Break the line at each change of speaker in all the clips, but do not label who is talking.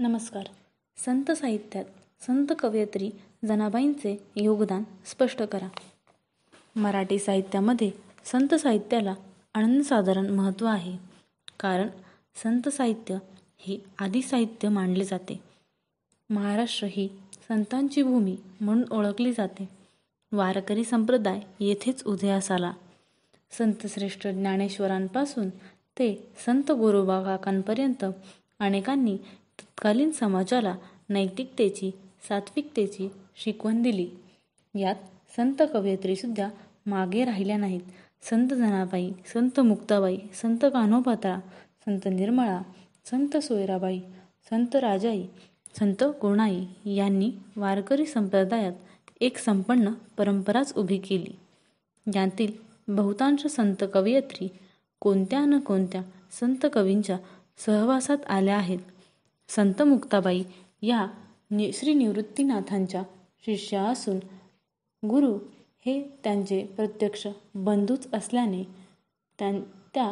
नमस्कार संत साहित्यात संत कवयित्री जनाबाईंचे योगदान स्पष्ट करा मराठी साहित्यामध्ये संत साहित्याला अनन्यसाधारण महत्त्व आहे कारण संत साहित्य हे आदी साहित्य मानले जाते महाराष्ट्र ही संतांची भूमी म्हणून ओळखली जाते वारकरी संप्रदाय येथेच उदयास आला संतश्रेष्ठ ज्ञानेश्वरांपासून ते संत गोरोबा अनेकांनी तत्कालीन समाजाला नैतिकतेची सात्विकतेची शिकवण दिली यात संत सुद्धा मागे राहिल्या नाहीत संत जनाबाई संत मुक्ताबाई संत कान्होपात्रा संत निर्मळा संत सोयराबाई संत राजाई संत गोणाई यांनी वारकरी संप्रदायात एक संपन्न परंपराच उभी केली यातील बहुतांश संत कवयित्री कोणत्या न कोणत्या संत कवींच्या सहवासात आल्या आहेत संत मुक्ताबाई या नि श्री शिष्या असून गुरु हे त्यांचे प्रत्यक्ष बंधूच असल्याने त्यां त्या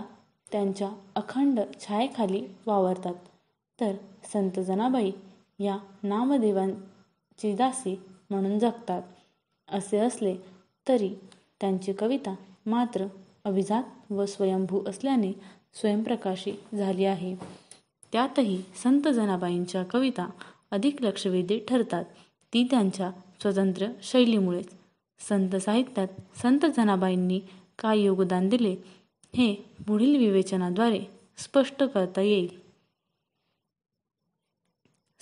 त्यांच्या अखंड छायेखाली वावरतात तर संत जनाबाई या नामदेवांची दासी म्हणून जगतात असे असले तरी त्यांची कविता मात्र अभिजात व स्वयंभू असल्याने स्वयंप्रकाशी झाली आहे त्यातही संत जनाबाईंच्या कविता अधिक लक्षवेधी ठरतात ती त्यांच्या स्वतंत्र शैलीमुळेच संत साहित्यात संत जनाबाईंनी काय योगदान दिले हे पुढील विवेचनाद्वारे स्पष्ट करता येईल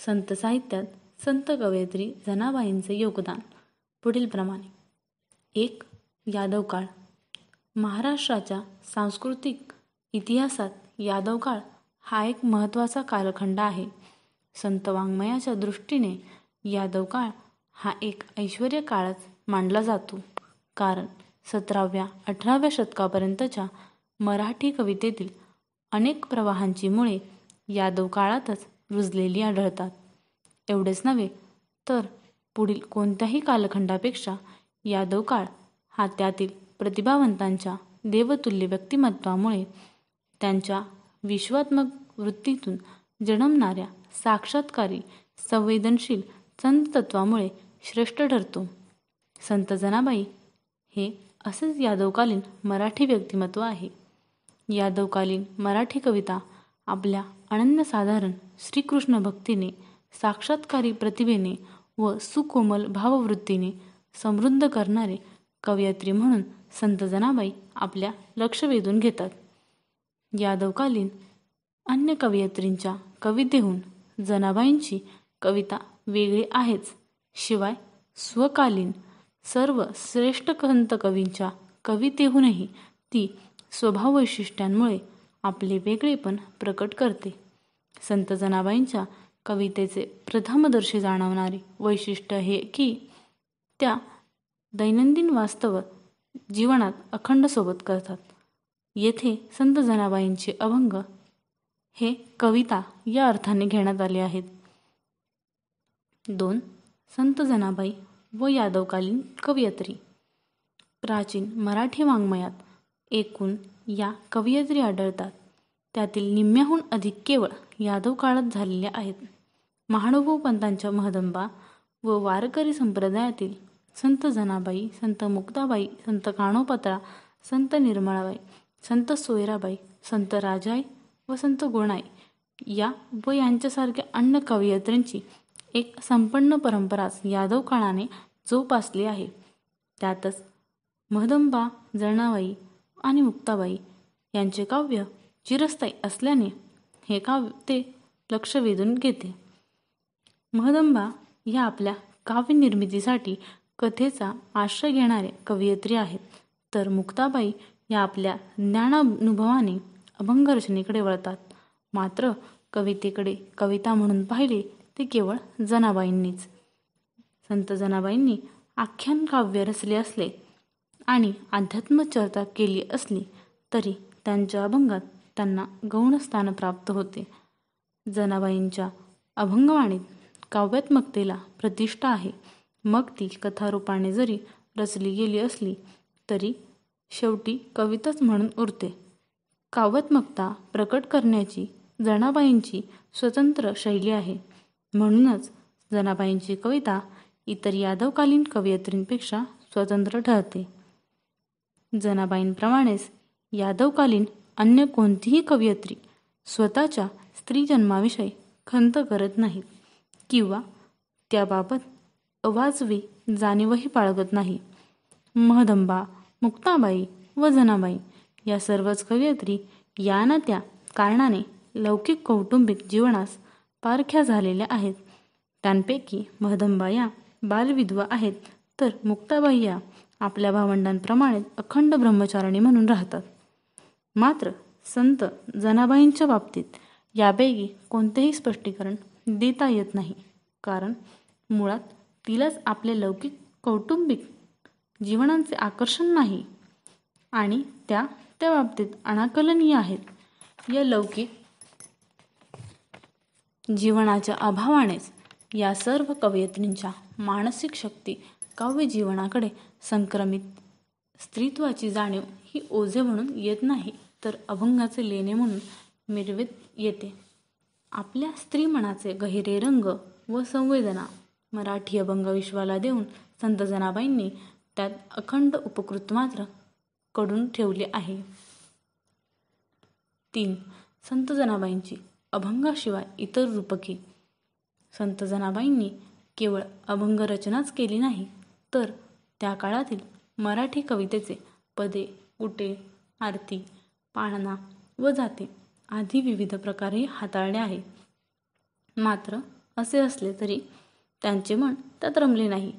संत साहित्यात संत कवयित्री जनाबाईंचे योगदान पुढीलप्रमाणे एक यादव काळ महाराष्ट्राच्या सांस्कृतिक इतिहासात यादव काळ हा एक महत्त्वाचा कालखंड आहे संत वाङ्मयाच्या दृष्टीने यादव काळ हा एक ऐश्वर काळच मानला जातो कारण सतराव्या अठराव्या शतकापर्यंतच्या मराठी कवितेतील अनेक प्रवाहांची मुळे यादव काळातच रुजलेली आढळतात एवढेच नव्हे तर पुढील कोणत्याही कालखंडापेक्षा यादव काळ हा त्यातील प्रतिभावंतांच्या देवतुल्य व्यक्तिमत्वामुळे त्यांच्या विश्वात्मक वृत्तीतून जन्मणाऱ्या साक्षात्कारी संवेदनशील संत तत्वामुळे श्रेष्ठ ठरतो संत जनाबाई हे असेच यादवकालीन मराठी व्यक्तिमत्व आहे यादवकालीन मराठी कविता आपल्या अनन्यसाधारण श्रीकृष्ण भक्तीने साक्षात्कारी प्रतिभेने व सुकोमल भाववृत्तीने समृद्ध करणारे कवयित्री म्हणून संत जनाबाई आपल्या लक्ष वेधून घेतात यादवकालीन अन्य कवयित्रींच्या कवितेहून जनाबाईंची कविता वेगळी आहेच शिवाय स्वकालीन सर्व श्रेष्ठ संत कवींच्या कवितेहूनही ती स्वभाव वैशिष्ट्यांमुळे आपले वेगळेपण प्रकट करते संत जनाबाईंच्या कवितेचे प्रथमदर्शी जाणवणारे वैशिष्ट्य हे की त्या दैनंदिन वास्तव जीवनात अखंड सोबत करतात येथे संत जनाबाईंचे अभंग हे कविता या अर्थाने घेण्यात आले आहेत दोन संत जनाबाई व यादवकालीन कवयत्री प्राचीन मराठी वाङ्मयात एकूण या कवयत्री आढळतात त्यातील निम्म्याहून अधिक केवळ यादव काळात झालेल्या आहेत महानुभव पंतांच्या महदंबा व वारकरी संप्रदायातील संत जनाबाई संत मुक्ताबाई संत काणोपत्रा संत निर्मळाबाई संत सोयराबाई संत राजाई व संत गोणाई या व यांच्यासारख्या अन्य कवयित्रींची एक संपन्न परंपराच यादव काळाने जोपासली आहे त्यातच महदंबा जणाबाई आणि मुक्ताबाई यांचे काव्य चिरस्थायी असल्याने हे काव्य ते लक्ष वेधून घेते महदंबा या आपल्या काव्यनिर्मितीसाठी कथेचा आश्रय घेणारे कवयित्री आहेत तर मुक्ताबाई या आपल्या ज्ञानानुभवाने अभंग रचनेकडे वळतात मात्र कवितेकडे कविता म्हणून पाहिले ते केवळ जनाबाईंनीच संत जनाबाईंनी आख्यान काव्य रचले असले आणि अध्यात्म चर्चा केली असली तरी त्यांच्या अभंगात त्यांना गौणस्थान प्राप्त होते जनाबाईंच्या अभंगवाणीत काव्यात्मकतेला प्रतिष्ठा आहे मग ती कथारूपाने जरी रचली गेली असली तरी शेवटी कविताच म्हणून उरते कावत्मकता प्रकट करण्याची जनाबाईंची स्वतंत्र शैली आहे म्हणूनच जनाबाईंची कविता इतर यादवकालीन कवयित्रींपेक्षा स्वतंत्र ठरते जनाबाईंप्रमाणेच यादवकालीन अन्य कोणतीही कवयित्री स्वतःच्या स्त्रीजन्माविषयी खंत करत नाहीत किंवा त्याबाबत अवाजवी जाणीवही पाळगत नाही महदंबा मुक्ताबाई व जनाबाई या सर्वच कवयित्री या ना त्या कारणाने लौकिक कौटुंबिक जीवनास पारख्या झालेल्या आहेत त्यांपैकी महदंबा या बालविधवा आहेत तर मुक्ताबाई या आपल्या भावंडांप्रमाणेच अखंड ब्रह्मचारिणी म्हणून राहतात मात्र संत जनाबाईंच्या बाबतीत यापैकी कोणतेही स्पष्टीकरण देता येत नाही कारण मुळात तिलाच आपले लौकिक कौटुंबिक जीवनांचे आकर्षण नाही आणि त्या त्या बाबतीत अनाकलनीय आहेत या लौकिक जीवनाच्या अभावानेच या सर्व कवयित्रींच्या मानसिक शक्ती काव्य जीवनाकडे संक्रमित स्त्रीत्वाची जाणीव ही ओझे म्हणून येत नाही तर अभंगाचे लेणे म्हणून मिरवित येते आपल्या स्त्री मनाचे गहिरे रंग व संवेदना मराठी अभंग विश्वाला देऊन संत जनाबाईंनी त्यात अखंड उपकृत मात्र कडून ठेवले आहे तीन संत जनाबाईंची अभंगाशिवाय इतर रूपके संत जनाबाईंनी केवळ अभंग रचनाच केली नाही तर त्या काळातील मराठी कवितेचे पदे उटे आरती पाळणा व जाते आदी विविध प्रकारे हाताळले आहे मात्र असे असले तरी त्यांचे मन त्यात रमले नाही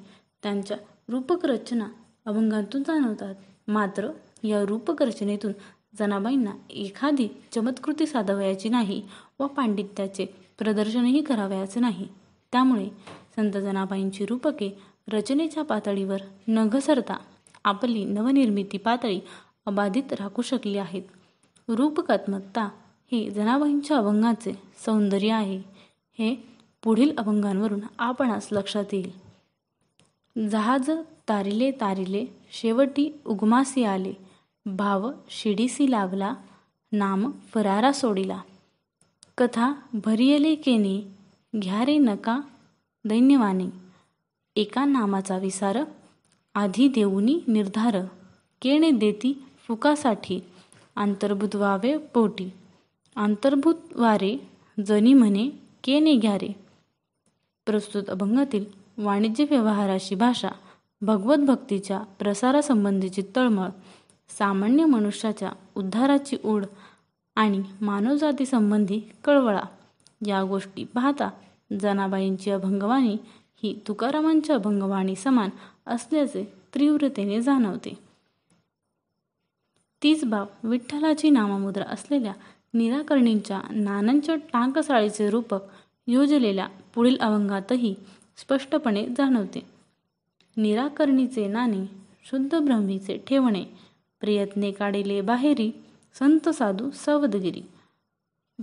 त्यांच्या रूपक रचना अभंगातून जाणवतात मात्र या रूपक रचनेतून जनाबाईंना एखादी चमत्कृती साधवयाची नाही व पांडित्याचे प्रदर्शनही करावयाचे नाही त्यामुळे संत जनाबाईंची रूपके रचनेच्या पातळीवर न घसरता आपली नवनिर्मिती पातळी अबाधित राखू शकली आहेत रूपकात्मकता हे जनाबाईंच्या अभंगाचे सौंदर्य आहे हे पुढील अभंगांवरून आपणास लक्षात येईल जहाज तारिले तारिले शेवटी उगमासी आले भाव शिडीसी लागला नाम फरारा सोडिला कथा भरियले केने घ्यारे नका दैन्यवाने एका नामाचा विसार आधी देऊनी निर्धार केणे देती फुकासाठी आंतर्भूत व्हावे पोटी आंतर्भूत वारे जनी म्हणे केने घ्या प्रस्तुत अभंगातील वाणिज्य व्यवहाराची भाषा भगवत भक्तीच्या प्रसारासंबंधीची तळमळ सामान्य मनुष्याच्या उद्धाराची ओढ आणि मानवजातीसंबंधी कळवळा या गोष्टी पाहता जनाबाईंची अभंगवाणी ही तुकारामांच्या अभंगवाणी समान असल्याचे तीव्रतेने जाणवते तीच बाब विठ्ठलाची नामामुद्रा असलेल्या निराकरणींच्या नानांच्या टांकसाळीचे रूपक योजलेल्या पुढील अभंगातही स्पष्टपणे जाणवते निराकरणीचे नाणे शुद्ध ब्रह्मीचे ठेवणे प्रयत्ने काढिले बाहेरी संत साधू सवदगिरी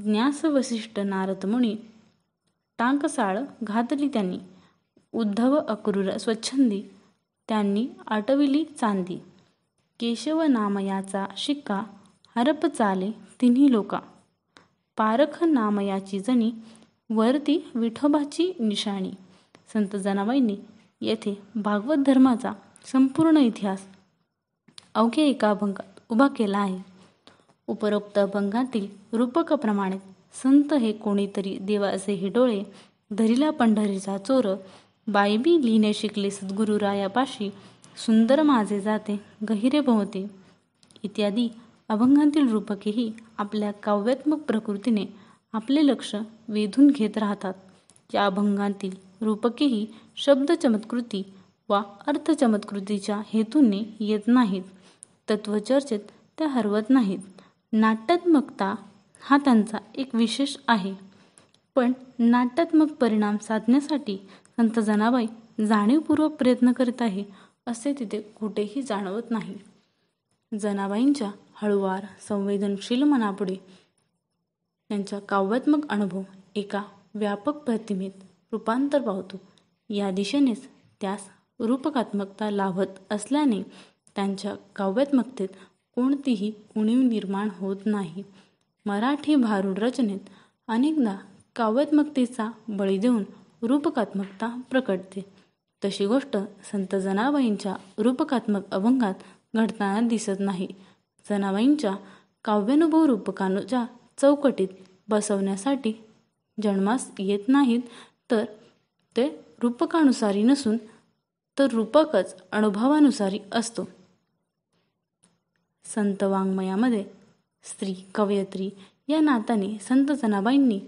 ज्ञास नारद मुनी टांकसाळ घातली त्यांनी उद्धव अक्रूर स्वच्छंदी त्यांनी आटविली चांदी केशव नामयाचा शिक्का हरप चाले तिन्ही लोका पारख नामयाची जणी वरती विठोबाची निशाणी संत जनाबाईंनी येथे भागवत धर्माचा संपूर्ण इतिहास अवघ्या एका अभंगात उभा केला आहे उपरोक्त अभंगातील रूपकाप्रमाणे संत हे कोणीतरी देवाचे हे डोळे धरिला पंढरीचा चोर बायबी लिहिणे शिकले सद्गुरुरायापाशी रायापाशी सुंदर माझे जाते गहिरे भोवते इत्यादी अभंगातील रूपकेही आपल्या काव्यात्मक प्रकृतीने आपले लक्ष वेधून घेत राहतात या अभंगातील रूपकेही चमत्कृती वा चमत्कृतीच्या हेतूने येत नाहीत तत्वचर्चेत त्या हरवत नाहीत नाट्यात्मकता हा त्यांचा एक विशेष आहे पण नाट्यात्मक परिणाम साधण्यासाठी संत जनाबाई जाणीवपूर्वक प्रयत्न करीत आहे असे तिथे कुठेही जाणवत नाही जनाबाईंच्या हळुवार संवेदनशील मनापुढे त्यांचा काव्यात्मक अनुभव एका व्यापक प्रतिमेत रूपांतर पावतो या दिशेनेच त्यास रूपकात्मकता लाभत असल्याने त्यांच्या काव्यात्मकतेत कोणतीही उणीव निर्माण होत नाही मराठी भारूड रचनेत अनेकदा काव्यात्मकतेचा बळी देऊन रूपकात्मकता प्रकटते तशी गोष्ट संत जनाबाईंच्या रूपकात्मक अभंगात घडताना दिसत नाही जनाबाईंच्या काव्यानुभव रूपकानुच्या चौकटीत बसवण्यासाठी जन्मास येत नाहीत तर ते रूपकानुसारी नसून तर रूपकच अनुभवानुसारी असतो संत वाङ्मयामध्ये स्त्री कवयत्री या नाताने संत जनाबाईंनी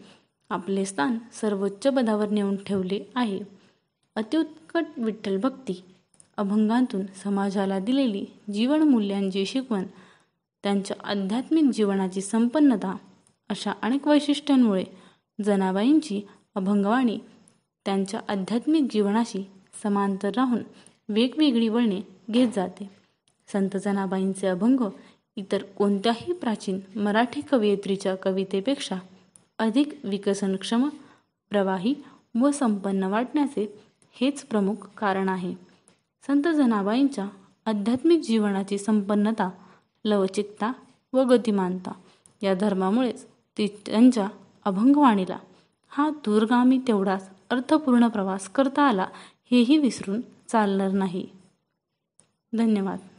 आपले स्थान सर्वोच्च पदावर नेऊन ठेवले आहे अत्युत्कट विठ्ठल भक्ती अभंगांतून समाजाला दिलेली जीवन मूल्यांची शिकवण त्यांच्या आध्यात्मिक जीवनाची संपन्नता अशा अनेक वैशिष्ट्यांमुळे जनाबाईंची अभंगवाणी त्यांच्या आध्यात्मिक जीवनाशी समांतर राहून वेगवेगळी वळणे घेत जाते संत जनाबाईंचे अभंग इतर कोणत्याही प्राचीन मराठी कवयित्रीच्या कवितेपेक्षा अधिक विकसनक्षम प्रवाही व संपन्न वाटण्याचे हेच प्रमुख कारण आहे संत जनाबाईंच्या आध्यात्मिक जीवनाची संपन्नता लवचिकता व गतिमानता या धर्मामुळेच ती त्यांच्या अभंगवाणीला हा दूरगामी तेवढाच अर्थपूर्ण प्रवास करता आला हेही विसरून चालणार नाही धन्यवाद